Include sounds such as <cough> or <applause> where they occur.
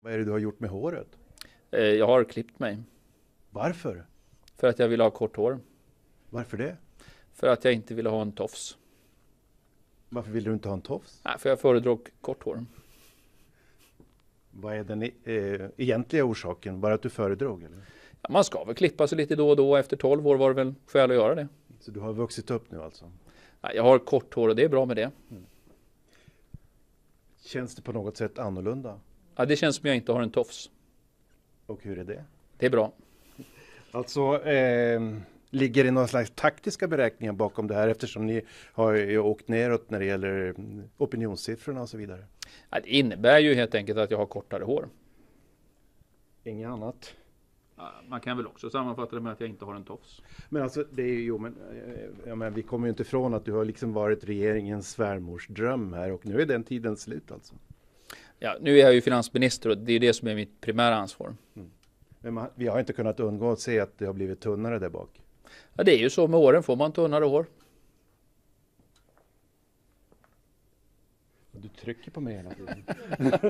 Vad är det du har gjort med håret? Eh, jag har klippt mig. Varför? För att jag ville ha kort hår. Varför det? För att jag inte ville ha en tofs. Varför ville du inte ha en tofs? Nej, för jag föredrog kort hår. Vad är den eh, egentliga orsaken? Bara att du föredrog? Eller? Ja, man ska väl klippa sig lite då och då. Efter 12 år var det väl skäl att göra det. Så du har vuxit upp nu alltså? Nej, jag har kort hår och det är bra med det. Mm. Känns det på något sätt annorlunda? Ja, det känns som jag inte har en tofs. Och hur är det? Det är bra. Alltså, eh, ligger det några slags taktiska beräkningar bakom det här eftersom ni har åkt neråt när det gäller mm, opinionssiffrorna och så vidare? Ja, det innebär ju helt enkelt att jag har kortare hår. Inget annat? Man kan väl också sammanfatta det med att jag inte har en tofs. Men alltså, det är ju, jo, men, eh, ja, men vi kommer ju inte ifrån att du har liksom varit regeringens svärmorsdröm här och nu är den tiden slut alltså. Ja, nu är jag ju finansminister och det är det som är mitt primära ansvar. Mm. Men man, vi har inte kunnat undgå att se att det har blivit tunnare där bak. Ja, det är ju så med åren, får man tunnare hår. Du trycker på mig hela tiden. <laughs>